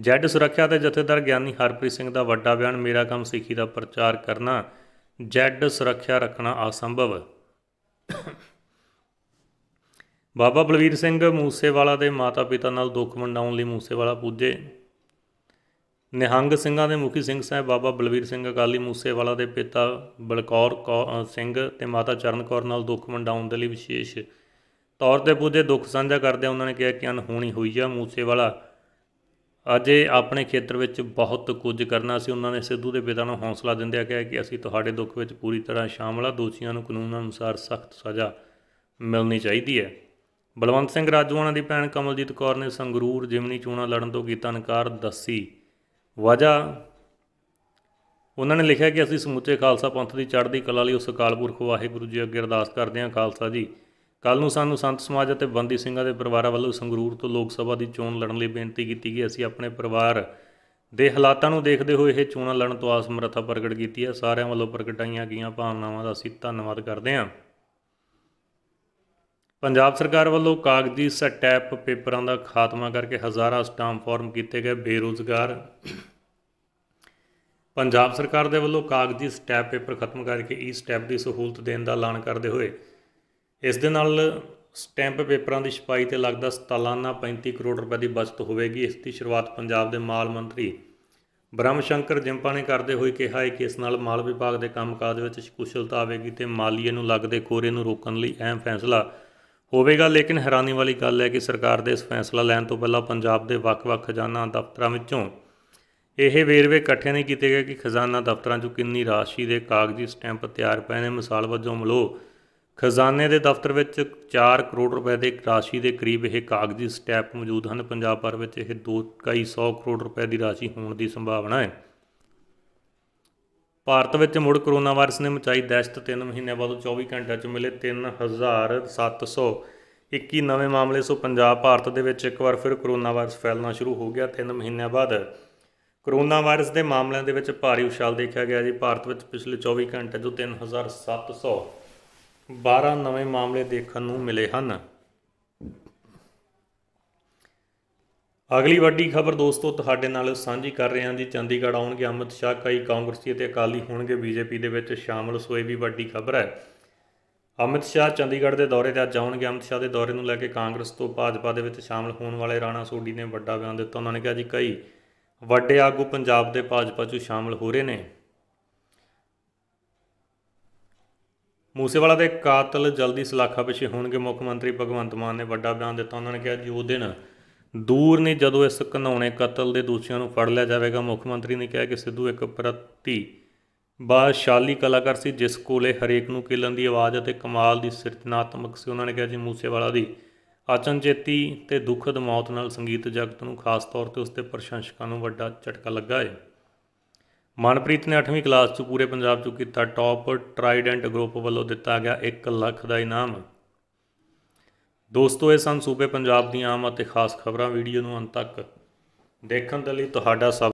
ਜੈਡ ਸੁਰੱਖਿਆ ਦੇ ਜਥੇਦਾਰ ਗਿਆਨੀ ਹਰਪ੍ਰੀਤ ਸਿੰਘ ਦਾ ਵੱਡਾ ਬਿਆਨ ਮੇਰਾ ਕੰਮ ਸਿੱਖੀ ਦਾ ਪ੍ਰਚਾਰ ਕਰਨਾ ਜੈਡ ਸੁਰੱਖਿਆ ਰੱਖਣਾ ਅਸੰਭਵ ਬਾਬਾ ਬਲਵੀਰ ਸਿੰਘ ਮੂਸੇਵਾਲਾ ਦੇ ਮਾਤਾ-ਪਿਤਾ ਨਾਲ ਦੁੱਖ ਮੰਡਾਉਣ ਲਈ ਮੂਸੇਵਾਲਾ ਪੁੱਜੇ ਨਿਹੰਗ ਸਿੰਘਾਂ ਦੇ ਮੁਖੀ ਸਿੰਘ ਸਾਹਿਬ ਬਾਬਾ ਬਲਵੀਰ ਸਿੰਘ ਅਕਾਲੀ ਮੂਸੇਵਾਲਾ ਦੇ ਪਿਤਾ ਬਲਕੌਰ ਸਿੰਘ ਤੇ ਮਾਤਾ ਚਰਨ ਕੌਰ ਨਾਲ ਦੁੱਖ ਮੰਡਾਉਣ ਦੇ ਲਈ ਵਿਸ਼ੇਸ਼ ਤੌਰ ਤੇ ਪੁੱਜੇ ਦੁੱਖ ਸਾਂਝਾ ਕਰਦੇ ਉਹਨਾਂ ਨੇ ਕਿਹਾ ਕਿ ਅਨਹੋਣੀ ਹੋਈ ਆ ਮੂਸੇਵਾਲਾ ਅਜੇ ਆਪਣੇ ਖੇਤਰ ਵਿੱਚ ਬਹੁਤ ਕੁਝ ਕਰਨਾ ਸੀ ਉਹਨਾਂ ਨੇ ਸਿੱਧੂ ਦੇ ਪਿਤਾ ਨੂੰ ਹੌਸਲਾ ਦਿੰਦਿਆਂ ਕਿਹਾ ਕਿ ਅਸੀਂ ਤੁਹਾਡੇ ਦੁੱਖ ਵਿੱਚ ਪੂਰੀ ਤਰ੍ਹਾਂ ਸ਼ਾਮਲ ਆ ਦੋਸ਼ੀਆਂ ਨੂੰ ਕਾਨੂੰਨ ਅਨੁਸਾਰ ਸਖਤ ਸਜ਼ਾ ਮਿਲਣੀ ਚਾਹੀਦੀ ਹੈ ਬਲਵੰਤ ਸਿੰਘ ਰਾਜੂਆਣਾ ਦੀ ਭੈਣ ਕਮਲਜੀਤ ਕੌਰ ਨੇ ਸੰਗਰੂਰ ਜਿਮਨੀ ਚੋਣਾ ਲੜਨ ਤੋਂ ਕੀਤਾ ਇਨਕਾਰ ਦੱਸੀ ਵਜ੍ਹਾ ਉਹਨਾਂ ਨੇ ਲਿਖਿਆ ਕਿ ਅਸੀਂ ਸਮੁੱਚੇ ਖਾਲਸਾ ਪੰਥ ਦੀ ਚੜ੍ਹਦੀ ਕਲਾ ਲਈ ਉਸ ਅਕਾਲ ਪੁਰਖ ਵਾਹਿਗੁਰੂ ਜੀ ਅੱਗੇ ਅਰਦਾਸ ਕਰਦੇ ਹਾਂ ਖਾਲਸਾ ਜੀ ਕੱਲ ਨੂੰ ਸਾਨੂੰ ਸੰਤ ਸਮਾਜ ਅਤੇ ਬੰਦੀ ਸਿੰਘਾਂ ਦੇ ਪਰਿਵਾਰਾਂ ਵੱਲੋਂ ਸੰਗਰੂਰ ਤੋਂ ਲੋਕ ਸਭਾ ਦੀ ਚੋਣ ਲੜਨ ਲਈ ਬੇਨਤੀ ਕੀਤੀ ਗਈ ਅਸੀਂ ਆਪਣੇ ਪਰਿਵਾਰ ਦੇ ਹਾਲਾਤਾਂ ਨੂੰ ਦੇਖਦੇ ਹੋਏ ਇਹ ਚੋਣਾਂ ਲੜਨ ਤੋਂ ਆਸਮਰਥਾ ਪ੍ਰਗਟ ਕੀਤੀ ਹੈ ਸਾਰਿਆਂ ਵੱਲੋਂ ਪ੍ਰਗਟਾਈਆਂ ਗਈਆਂ ਭਾਵਨਾਵਾਂ ਦਾ ਅਸੀਂ ਧੰਨਵਾਦ ਕਰਦੇ ਹਾਂ ਪੰਜਾਬ ਸਰਕਾਰ ਵੱਲੋਂ ਕਾਗਜ਼ੀ ਸਟੈਪ ਪੇਪਰਾਂ ਦਾ ਖਾਤਮਾ ਕਰਕੇ ਹਜ਼ਾਰਾਂ ਸਟਾਮ ਫਾਰਮ ਕੀਤੇ ਗਏ ਬੇਰੋਜ਼ਗਾਰ ਪੰਜਾਬ ਸਰਕਾਰ ਦੇ ਵੱਲੋਂ ਕਾਗਜ਼ੀ ਸਟੈਪ ਪੇਪਰ ਖਤਮ ਕਰਕੇ ਈ ਸਟੈਪ ਦੀ ਸਹੂਲਤ ਦੇਣ ਦਾ ਐਲਾਨ ਕਰਦੇ ਹੋਏ ਇਸ ਦੇ ਨਾਲ ਸਟੈਂਪ ਪੇਪਰਾਂ ਦੀ ਛਪਾਈ ਤੇ ਲੱਗਦਾ ਸਤਾਲਾਨਾ 35 ਕਰੋੜ ਰੁਪਏ ਦੀ ਬਚਤ ਹੋਵੇਗੀ ਇਸ ਦੀ ਸ਼ੁਰੂਆਤ ਪੰਜਾਬ ਦੇ ਮਾਲ ਮੰਤਰੀ ਬ੍ਰਹਮ ਸ਼ੰਕਰ ਜਿੰਪਾ ਨੇ ਕਰਦੇ ਹੋਏ ਕਿਹਾ ਹੈ ਕਿ ਇਸ ਨਾਲ ਮਾਲ ਵਿਭਾਗ ਦੇ ਕੰਮਕਾਜ ਵਿੱਚ ਕੁਸ਼ਲਤਾ ਆਵੇਗੀ ਤੇ ਮਾਲੀਏ ਨੂੰ ਲੱਗਦੇ ਕੋਰੇ ਨੂੰ ਰੋਕਣ ਲਈ ਅਹਿਮ ਫੈਸਲਾ ਹੋਵੇਗਾ ਲੇਕਿਨ ਹੈਰਾਨੀ ਵਾਲੀ ਗੱਲ ਹੈ ਕਿ ਸਰਕਾਰ ਦੇ ਇਸ ਫੈਸਲਾ ਲੈਣ ਤੋਂ ਪਹਿਲਾਂ ਪੰਜਾਬ ਦੇ ਵੱਖ-ਵੱਖ ਖਜ਼ਾਨਾ ਦਫ਼ਤਰਾਂ ਵਿੱਚੋਂ ਇਹ ਵੇਰਵੇ ਇਕੱਠੇ ਨਹੀਂ ਕੀਤੇ ਗਏ ਕਿ ਖਜ਼ਾਨਾ ਦਫ਼ਤਰਾਂ 'ਚੋਂ ਕਿੰਨੀ ਰਾਸ਼ੀ ਦੇ ਕਾਗਜ਼ੀ ਸਟੈਂਪ ਤਿਆਰ ਪਏ ਨੇ ਮਿਸਾਲ ਵਜੋਂ ਮਲੋ ਖਜ਼ਾਨੇ ਦੇ ਦਫ਼ਤਰ ਵਿੱਚ 4 ਕਰੋੜ ਰੁਪਏ ਦੇ ਰਾਸ਼ੀ ਦੇ ਕਰੀਬ ਇਹ ਕਾਗਜ਼ੀ ਸਟੈਂਪ ਮੌਜੂਦ ਹਨ ਪੰਜਾਬ ਭਰ ਵਿੱਚ ਇਹ 2 ਕਈ 100 ਕਰੋੜ ਰੁਪਏ ਦੀ ਰਾਸ਼ੀ ਹੋਣ ਦੀ ਸੰਭਾਵਨਾ ਹੈ ਭਾਰਤ ਵਿੱਚ ਮੁੜ ਕੋਰੋਨਾ ਵਾਇਰਸ ਨੇ ਮਚਾਈ ਦਹਿਸ਼ਤ 3 ਮਹੀਨੇ ਬਾਅਦ 24 ਘੰਟਿਆਂ 'ਚ ਮਿਲੇ 3721 ਨਵੇਂ ਮਾਮਲੇ ਸੋ ਪੰਜਾਬ ਭਾਰਤ ਦੇ ਵਿੱਚ ਇੱਕ ਵਾਰ ਫਿਰ ਕੋਰੋਨਾ ਵਾਇਰਸ ਫੈਲਣਾ ਸ਼ੁਰੂ ਹੋ ਗਿਆ 3 ਮਹੀਨਿਆਂ ਬਾਅਦ ਕੋਰੋਨਾ ਵਾਇਰਸ ਦੇ ਮਾਮਲਿਆਂ ਦੇ ਵਿੱਚ ਭਾਰੀ ਉਛਾਲ ਦੇਖਿਆ ਗਿਆ ਜੀ ਭਾਰਤ ਵਿੱਚ ਪਿਛਲੇ 24 ਘੰਟੇ 3700 12 ਨਵੇਂ ਮਾਮਲੇ ਦੇਖਣ ਨੂੰ ਮਿਲੇ ਹਨ ਅਗਲੀ ਵੱਡੀ ਖਬਰ ਦੋਸਤੋ ਤੁਹਾਡੇ ਨਾਲ ਸਾਂਝੀ ਕਰ ਰਹੇ ਹਾਂ ਜੀ ਚੰਡੀਗੜ੍ਹ ਆਉਣਗੇ ਅਮਿਤ ਸ਼ਾਹ ਕਈ ਕਾਂਗਰਸੀ ਅਤੇ ਅਕਾਲੀ ਹੋਣਗੇ ਬੀਜੇਪੀ ਦੇ ਵਿੱਚ ਸ਼ਾਮਲ ਸੋ ਇਹ ਵੀ ਵੱਡੀ ਖਬਰ ਹੈ ਅਮਿਤ ਸ਼ਾਹ ਚੰਡੀਗੜ੍ਹ ਦੇ ਦੌਰੇ ਤੇ ਅੱਜ ਆਉਣਗੇ ਅਮਿਤ ਸ਼ਾਹ ਦੇ ਦੌਰੇ ਨੂੰ ਲੈ ਕੇ ਕਾਂਗਰਸ ਤੋਂ ਭਾਜਪਾ ਦੇ ਵਿੱਚ ਸ਼ਾਮਲ ਹੋਣ ਵਾਲੇ ਰਾਣਾ ਸੋਢੀ ਨੇ ਵੱਡਾ ਬਿਆਨ ਦਿੱਤਾ ਉਹਨਾਂ ਨੇ ਕਿਹਾ ਜੀ ਕਈ ਵੱਡੇ ਆਗੂ ਪੰਜਾਬ ਦੇ ਭਾਜਪਾ 'ਚ ਸ਼ਾਮਲ ਹੋ ਰਹੇ ਨੇ ਮੂਸੇਵਾਲਾ ਦੇ ਕਾਤਲ ਜਲਦੀ ਸਲਾਖਾ ਪਿੱਛੇ ਹੋਣਗੇ ਮੁੱਖ ਮੰਤਰੀ ਭਗਵੰਤ ਮਾਨ ਨੇ ਵੱਡਾ ਬਿਆਨ ਦਿੱਤਾ ਉਹਨਾਂ ਨੇ ਕਿਹਾ ਜੀ ਉਹ ਦਿਨ ਦੂਰ ਨੇ ਜਦੋਂ ਇਸ ਘਨੌਣੇ ਕਤਲ ਦੇ ਦੋਸ਼ੀਆਂ ਨੂੰ ਫੜ ਲਿਆ ਜਾਵੇਗਾ ਮੁੱਖ ਮੰਤਰੀ ਨੇ ਕਿਹਾ ਕਿ ਸਿੱਧੂ ਇੱਕ ਪ੍ਰਤੀ ਬਾਸ਼ਾਲੀ ਕਲਾਕਾਰ ਸੀ ਜਿਸ ਕੋਲੇ ਹਰੇਕ ਨੂੰ ਕਿਲਨ ਦੀ ਆਵਾਜ਼ ਅਤੇ ਕਮਾਲ ਦੀ ਸਿਰਜਣਾਤਮਕ ਸੀ ਉਹਨਾਂ ਨੇ ਕਿਹਾ ਜੀ ਮੂਸੇਵਾਲਾ ਦੀ ਅਚਨਚੇਤੀ ਤੇ ਦੁਖਦ ਮੌਤ ਨਾਲ ਸੰਗੀਤ ਜਗਤ ਨੂੰ ਖਾਸ ਤੌਰ ਤੇ ਉਸ ਦੇ ਪ੍ਰਸ਼ੰਸਕਾਂ ਨੂੰ ਵੱਡਾ ਝਟਕਾ ਲੱਗਾ ਹੈ ਮਨਪ੍ਰੀਤ ਨੇ 8ਵੀਂ ਕਲਾਸ 'ਚ ਪੂਰੇ ਪੰਜਾਬ 'ਚ ਕੀਤਾ ਟੌਪ ਟ੍ਰਾਈਡੈਂਟ ਗਰੁੱਪ ਵੱਲੋਂ ਦਿੱਤਾ ਗਿਆ 1 ਲੱਖ ਦਾ ਇਨਾਮ ਦੋਸਤੋ ਇਹ ਸਨ ਸੂਬੇ ਪੰਜਾਬ ਦੀਆਂ ਆਮ ਅਤੇ ਖਾਸ ਖਬਰਾਂ ਵੀਡੀਓ ਨੂੰ ਅੰਤ ਤੱਕ ਦੇਖਣ ਦੇ ਲਈ ਤੁਹਾਡਾ ਸਭ